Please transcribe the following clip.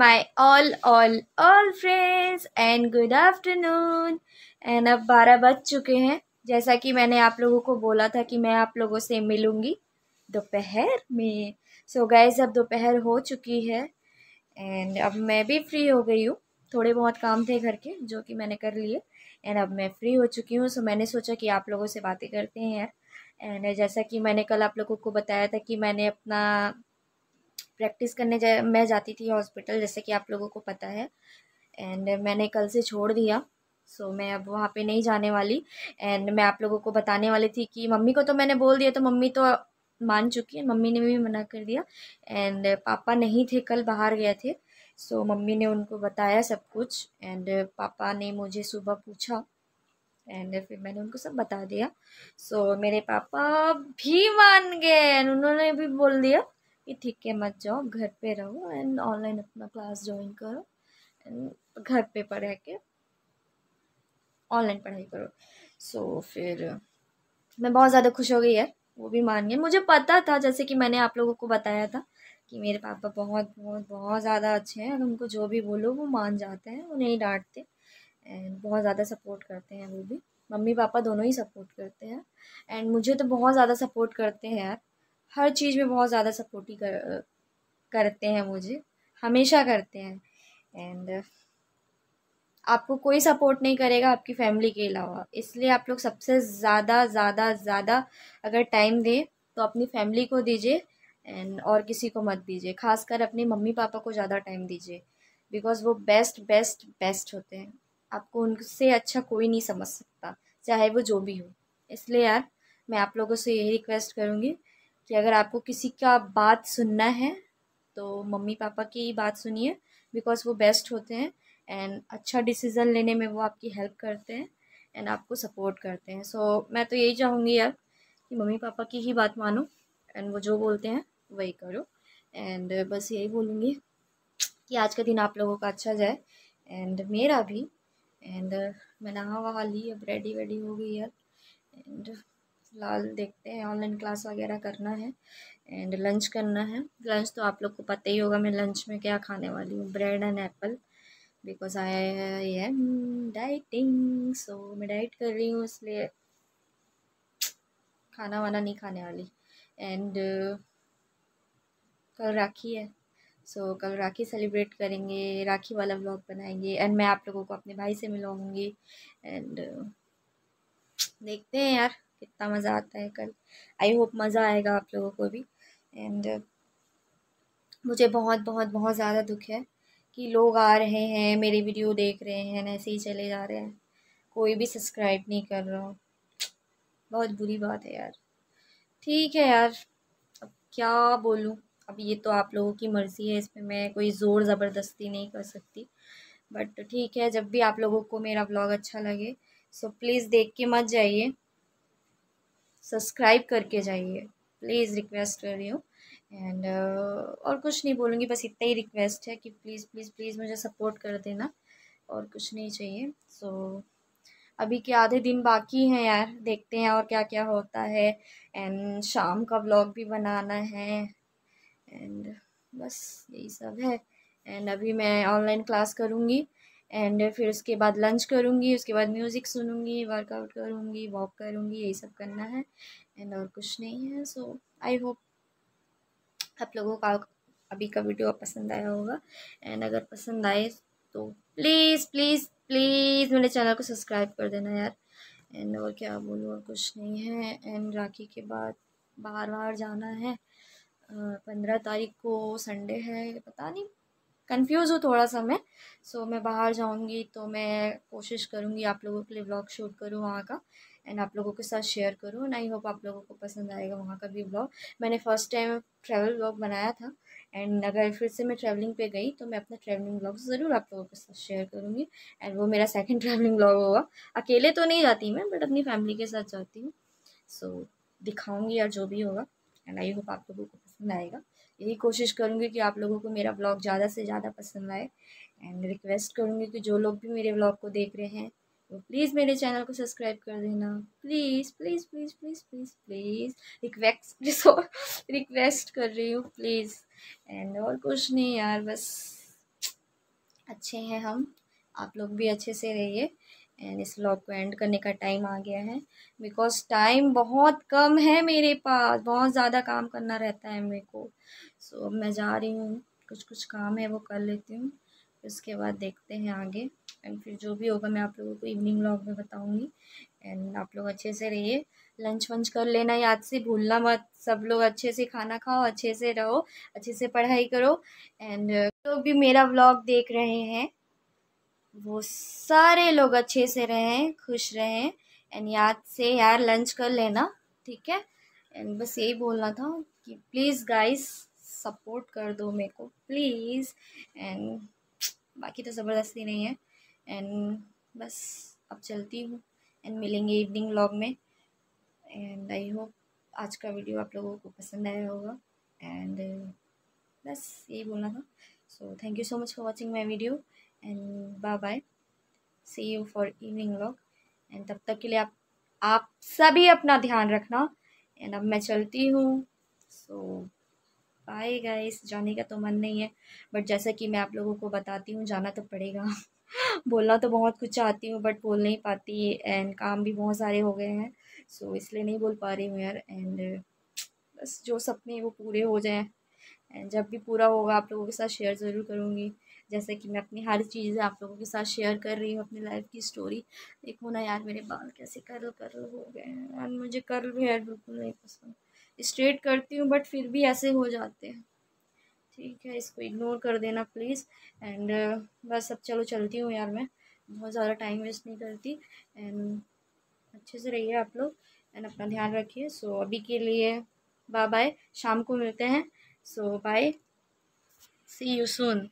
my all all all friends and good afternoon and अब बारह बज चुके हैं जैसा कि मैंने आप लोगों को बोला था कि मैं आप लोगों से मिलूँगी दोपहर में सो so गैस अब दोपहर हो चुकी है एंड अब मैं भी फ्री हो गई हूँ थोड़े बहुत काम थे घर के जो कि मैंने कर लिए एंड अब मैं फ्री हो चुकी हूँ सो so मैंने सोचा कि आप लोगों से बातें करते हैं यार एंड जैसा कि मैंने कल आप लोगों को बताया था कि मैंने अपना प्रैक्टिस करने जा मैं जाती थी हॉस्पिटल जैसे कि आप लोगों को पता है एंड मैंने कल से छोड़ दिया सो so, मैं अब वहाँ पे नहीं जाने वाली एंड मैं आप लोगों को बताने वाली थी कि मम्मी को तो मैंने बोल दिया तो मम्मी तो मान चुकी है मम्मी ने भी मना कर दिया एंड पापा नहीं थे कल बाहर गए थे सो so, मम्मी ने उनको बताया सब कुछ एंड पापा ने मुझे सुबह पूछा एंड फिर मैंने उनको सब बता दिया सो so, मेरे पापा भी मान गए एंड उन्होंने भी बोल दिया कि ठीक है मत जाओ घर पे रहो एंड ऑनलाइन अपना क्लास ज्वाइन करो एंड घर पे पढ़ा के ऑनलाइन पढ़ाई करो सो so, फिर मैं बहुत ज़्यादा खुश हो गई यार वो भी मान गए मुझे पता था जैसे कि मैंने आप लोगों को बताया था कि मेरे पापा बहुत बहुत बहुत ज़्यादा अच्छे हैं और उनको जो भी बोलो वो मान जाते हैं वो नहीं डांटते एंड बहुत ज़्यादा सपोर्ट करते हैं वो भी मम्मी पापा दोनों ही सपोर्ट करते हैं एंड मुझे तो बहुत ज़्यादा सपोर्ट करते हैं यार हर चीज़ में बहुत ज़्यादा सपोर्ट ही कर करते हैं मुझे हमेशा करते हैं एंड आपको कोई सपोर्ट नहीं करेगा आपकी फैमिली के अलावा इसलिए आप लोग सबसे ज़्यादा ज़्यादा ज़्यादा अगर टाइम दें तो अपनी फैमिली को दीजिए एंड और किसी को मत दीजिए खासकर अपने मम्मी पापा को ज़्यादा टाइम दीजिए बिकॉज वो बेस्ट बेस्ट बेस्ट होते हैं आपको उनसे अच्छा कोई नहीं समझ सकता चाहे वो जो भी हो इसलिए यार मैं आप लोगों से यही रिक्वेस्ट करूँगी कि अगर आपको किसी का बात सुनना है तो मम्मी पापा की बात सुनिए बिकॉज वो बेस्ट होते हैं एंड अच्छा डिसीज़न लेने में वो आपकी हेल्प करते हैं एंड आपको सपोर्ट करते हैं सो so, मैं तो यही चाहूँगी यार कि मम्मी पापा की ही बात मानो एंड वो जो बोलते हैं वही करो एंड बस यही बोलूँगी कि आज का दिन आप लोगों का अच्छा जाए एंड मेरा भी एंड मैं नहा वहा ली अब रेडी वेडी हो गई यार एंड फ़िलहाल देखते हैं ऑनलाइन क्लास वगैरह करना है एंड लंच करना है लंच तो आप लोग को पता ही होगा मैं लंच में क्या खाने वाली हूँ bread and apple because I am dieting so मैं डाइट कर रही हूँ इसलिए खाना वाना नहीं खाने वाली एंड कल राखी है सो so, कल राखी सेलिब्रेट करेंगे राखी वाला व्लॉग बनाएंगे एंड मैं आप लोगों को अपने भाई से मिलाऊंगी एंड देखते हैं यार कितना मज़ा आता है कल आई होप मज़ा आएगा आप लोगों को भी एंड uh, मुझे बहुत बहुत बहुत ज़्यादा दुख है कि लोग आ रहे हैं मेरे वीडियो देख रहे हैं ऐसे ही चले जा रहे हैं कोई भी सब्सक्राइब नहीं कर रहा बहुत बुरी बात है यार ठीक है यार अब क्या बोलूँ अब ये तो आप लोगों की मर्ज़ी है इसमें मैं कोई ज़ोर ज़बरदस्ती नहीं कर सकती बट ठीक है जब भी आप लोगों को मेरा ब्लॉग अच्छा लगे सो प्लीज़ देख के मत जाइए सब्सक्राइब करके जाइए प्लीज़ रिक्वेस्ट कर रही हूँ एंड uh, और कुछ नहीं बोलूँगी बस इतना ही रिक्वेस्ट है कि प्लीज़ प्लीज़ प्लीज़ मुझे सपोर्ट कर देना और कुछ नहीं चाहिए सो so, अभी के आधे दिन बाकी हैं यार देखते हैं और क्या क्या होता है एंड शाम का ब्लॉग भी बनाना है एंड बस यही सब है एंड अभी मैं ऑनलाइन क्लास करूँगी एंड फिर उसके बाद लंच करूँगी उसके बाद म्यूज़िक सुनूँगी वर्कआउट करूँगी वॉक करूँगी यही सब करना है एंड और कुछ नहीं है सो आई होप आप लोगों का अभी का वीडियो पसंद आया होगा एंड अगर पसंद आए तो प्लीज़ प्लीज़ प्लीज़ मेरे चैनल को सब्सक्राइब कर देना यार एंड और क्या बोलूँ और कुछ नहीं है एंड राखी के बाद बाहर बाहर जाना है पंद्रह तारीख को संडे है पता नहीं कंफ्यूज हूँ थोड़ा सा मैं सो so, मैं बाहर जाऊँगी तो मैं कोशिश करूँगी आप लोगों के लिए ब्लॉग शूट करूँ वहाँ का एंड आप लोगों के साथ शेयर करूँ एंड आई होप आप लोगों को पसंद आएगा वहाँ का भी ब्लॉग मैंने फ़र्स्ट टाइम ट्रैवल ब्लॉग बनाया था एंड अगर फिर से मैं ट्रैवलिंग पे गई तो मैं अपना ट्रैवलिंग ब्लॉग ज़रूर आप लोगों के साथ शेयर करूँगी एंड वो मेरा सेकंड ट्रैवलिंग ब्लॉग होगा अकेले तो नहीं जाती मैं बट अपनी फैमिली के साथ जाती हूँ सो so, दिखाऊँगी या जो भी होगा एंड आई होप आप लोगों को पसंद आएगा यही कोशिश करूँगी कि आप लोगों को मेरा ब्लॉग ज़्यादा से ज़्यादा पसंद आए एंड रिक्वेस्ट करूँगी कि जो लोग भी मेरे ब्लॉग को देख रहे हैं वो प्लीज़ मेरे चैनल को सब्सक्राइब कर देना please please please please please please request request कर रही हूँ प्लीज़ एंड और कुछ नहीं यार बस अच्छे हैं हम आप लोग भी अच्छे से रहिए एंड इस व्लॉग को एंड करने का टाइम आ गया है बिकॉज टाइम बहुत कम है मेरे पास बहुत ज़्यादा काम करना रहता है मेरे को सो so, मैं जा रही हूँ कुछ कुछ काम है वो कर लेती हूँ उसके बाद देखते हैं आगे एंड फिर जो भी होगा मैं आप लोगों को इवनिंग व्लॉग में बताऊँगी एंड आप लोग अच्छे से रहिए लंच वंच कर लेना याद से भूलना मत सब लोग अच्छे से खाना खाओ अच्छे से रहो अच्छे से पढ़ाई करो एंड लोग तो भी मेरा व्लॉग देख रहे हैं वो सारे लोग अच्छे से रहें खुश रहें एंड याद से यार लंच कर लेना ठीक है एंड बस यही बोलना था कि प्लीज़ गाइस सपोर्ट कर दो मेरे को प्लीज़ एंड बाकी तो ज़बरदस्ती नहीं है एंड बस अब चलती हूँ एंड मिलेंगे इवनिंग व्लॉग में एंड आई होप आज का वीडियो आप लोगों को पसंद आया होगा एंड बस यही बोलना था so thank you so much for watching my video and bye bye see you for evening vlog and तब तक के लिए आप आप सभी अपना ध्यान रखना एंड अब मैं चलती हूँ सो बाय गाइस जाने का तो मन नहीं है बट जैसा कि मैं आप लोगों को बताती हूँ जाना तो पड़ेगा बोलना तो बहुत कुछ चाहती हूँ बट बोल नहीं पाती एंड काम भी बहुत सारे हो गए हैं सो so, इसलिए नहीं बोल पा रही हूँ यार एंड बस जो सपने वो पूरे हो जाएँ एंड जब भी पूरा होगा आप लोगों के साथ शेयर ज़रूर करूँगी जैसे कि मैं अपनी हर चीज़ आप लोगों के साथ शेयर कर रही हूँ अपनी लाइफ की स्टोरी देखो ना यार मेरे बाल कैसे कर्ल कर्ल हो गए हैं यार मुझे कर्ल हेयर बिल्कुल नहीं पसंद स्ट्रेट करती हूँ बट फिर भी ऐसे हो जाते हैं ठीक है इसको इग्नोर कर देना प्लीज़ एंड बस अब चलो चलती हूँ यार मैं बहुत ज़्यादा टाइम वेस्ट नहीं करती एंड अच्छे से रहिए आप लोग एंड अपना ध्यान रखिए सो so, अभी के लिए बाय बाय शाम को मिलते हैं सो बाय सी यू सून